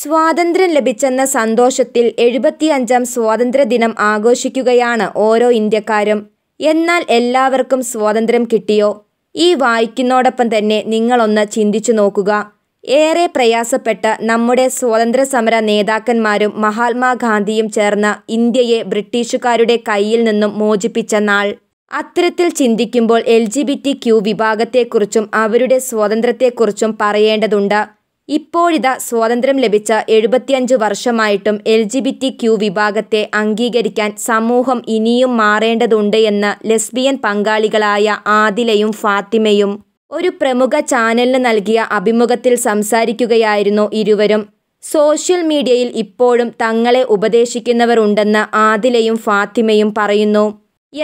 സ്വാതന്ത്ര്യം ലഭിച്ചെന്ന സന്തോഷത്തിൽ എഴുപത്തിയഞ്ചാം സ്വാതന്ത്ര്യദിനം ആഘോഷിക്കുകയാണ് ഓരോ ഇന്ത്യക്കാരും എന്നാൽ എല്ലാവർക്കും സ്വാതന്ത്ര്യം കിട്ടിയോ ഈ വായിക്കുന്നോടൊപ്പം തന്നെ നിങ്ങളൊന്ന് ചിന്തിച്ചു നോക്കുക ഏറെ പ്രയാസപ്പെട്ട നമ്മുടെ സ്വാതന്ത്ര്യ സമര നേതാക്കന്മാരും മഹാത്മാഗാന്ധിയും ചേർന്ന ഇന്ത്യയെ ബ്രിട്ടീഷുകാരുടെ കയ്യിൽ നിന്നും മോചിപ്പിച്ച നാൾ അത്തരത്തിൽ ചിന്തിക്കുമ്പോൾ L G B T Q വിഭാഗത്തെക്കുറിച്ചും അവരുടെ സ്വാതന്ത്ര്യത്തെക്കുറിച്ചും പറയേണ്ടതുണ്ട് ഇപ്പോഴിതാ സ്വാതന്ത്ര്യം ലഭിച്ച എഴുപത്തിയഞ്ചു വർഷമായിട്ടും L G B T Q വിഭാഗത്തെ അംഗീകരിക്കാൻ സമൂഹം ഇനിയും മാറേണ്ടതുണ്ട് എന്ന് ലെസ്ബിയൻ പങ്കാളികളായ ആദിലയും ഫാത്തിമയും ഒരു പ്രമുഖ ചാനലിന് നൽകിയ അഭിമുഖത്തിൽ സംസാരിക്കുകയായിരുന്നു ഇരുവരും സോഷ്യൽ മീഡിയയിൽ ഇപ്പോഴും തങ്ങളെ ഉപദേശിക്കുന്നവർ ഉണ്ടെന്ന് ആദിലയും ഫാത്തിമയും പറയുന്നു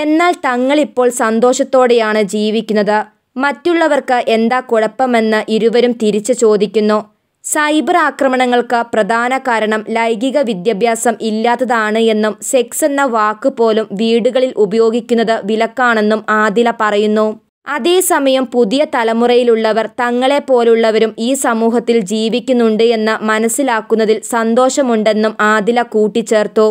എന്നാൽ തങ്ങളിപ്പോൾ സന്തോഷത്തോടെയാണ് ജീവിക്കുന്നത് മറ്റുള്ളവർക്ക് എന്താ കുഴപ്പമെന്ന് ഇരുവരും തിരിച്ചു ചോദിക്കുന്നു സൈബർ ആക്രമണങ്ങൾക്ക് പ്രധാന കാരണം ലൈംഗിക വിദ്യാഭ്യാസം ഇല്ലാത്തതാണ് എന്നും സെക്സ് എന്ന വാക്ക് പോലും വീടുകളിൽ ഉപയോഗിക്കുന്നത് വിലക്കാണെന്നും ആദില പറയുന്നു അതേസമയം പുതിയ തലമുറയിലുള്ളവർ തങ്ങളെ പോലുള്ളവരും ഈ സമൂഹത്തിൽ ജീവിക്കുന്നുണ്ട് എന്ന് മനസ്സിലാക്കുന്നതിൽ സന്തോഷമുണ്ടെന്നും ആദില കൂട്ടിച്ചേർത്തു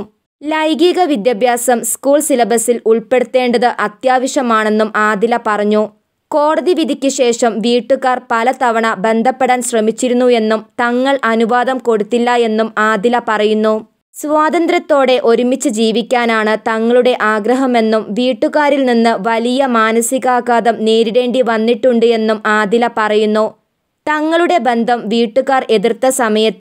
ലൈംഗിക വിദ്യാഭ്യാസം സ്കൂൾ സിലബസിൽ ഉൾപ്പെടുത്തേണ്ടത് അത്യാവശ്യമാണെന്നും ആദില പറഞ്ഞു കോടതി വിധിക്ക് ശേഷം വീട്ടുകാർ പലതവണ ബന്ധപ്പെടാൻ ശ്രമിച്ചിരുന്നു എന്നും തങ്ങൾ അനുവാദം കൊടുത്തില്ല എന്നും ആദില പറയുന്നു സ്വാതന്ത്ര്യത്തോടെ ഒരുമിച്ച് ജീവിക്കാനാണ് തങ്ങളുടെ ആഗ്രഹമെന്നും വീട്ടുകാരിൽ നിന്ന് വലിയ മാനസികാഘാതം നേരിടേണ്ടി വന്നിട്ടുണ്ട് എന്നും ആദില പറയുന്നു തങ്ങളുടെ ബന്ധം വീട്ടുകാർ എതിർത്ത സമയത്ത്